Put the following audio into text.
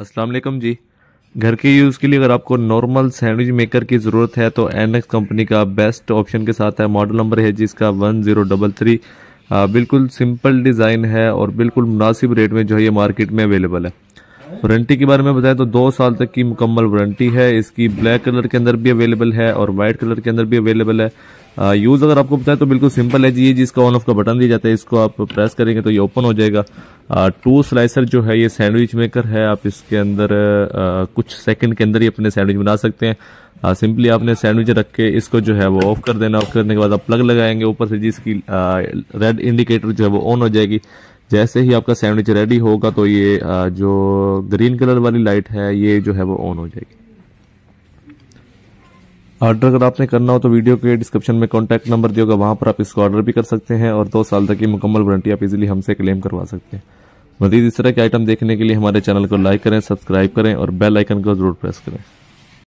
अस्सलाम वालेकुम जी घर के यूज़ के लिए अगर आपको नॉर्मल सैंडविच मेकर की ज़रूरत है तो एन कंपनी का बेस्ट ऑप्शन के साथ है मॉडल नंबर है जिसका वन ज़ीरो डबल थ्री बिल्कुल सिंपल डिज़ाइन है और बिल्कुल मुनासिब रेट में जो है ये मार्केट में अवेलेबल है वारंटी के बारे में बताएं तो दो साल तक की मुकम्मल वारंटी है इसकी ब्लैक कलर के अंदर भी अवेलेबल है और वाइट कलर के अंदर भी अवेलेबल है यूज़ अगर आपको पता है तो बिल्कुल सिंपल है जी ये जिसका ऑन ऑफ का बटन दिया जाता है इसको आप प्रेस करेंगे तो ये ओपन हो जाएगा टू स्लाइसर जो है ये सैंडविच मेकर है आप इसके अंदर आ, कुछ सेकंड के अंदर ही अपने सैंडविच बना सकते हैं सिंपली आपने सैंडविच रख के इसको जो है वो ऑफ कर देना ऑफ करने के बाद आप प्लग लगाएंगे ऊपर से जिसकी रेड इंडिकेटर जो है वो ऑन हो जाएगी जैसे ही आपका सैंडविच रेडी होगा तो ये आ, जो ग्रीन कलर वाली लाइट है ये जो है वो ऑन हो जाएगी ऑर्डर अगर आपने करना हो तो वीडियो के डिस्क्रिप्शन में कॉन्टैक्ट नंबर दिया होगा वहाँ पर आप इसको ऑर्डर भी कर सकते हैं और दो साल तक की मुकम्मल वारंटी आप इजीली हमसे क्लेम करवा सकते हैं मजीद इस तरह के आइटम देखने के लिए हमारे चैनल को लाइक करें सब्सक्राइब करें और बेल आइकन को जरूर प्रेस करें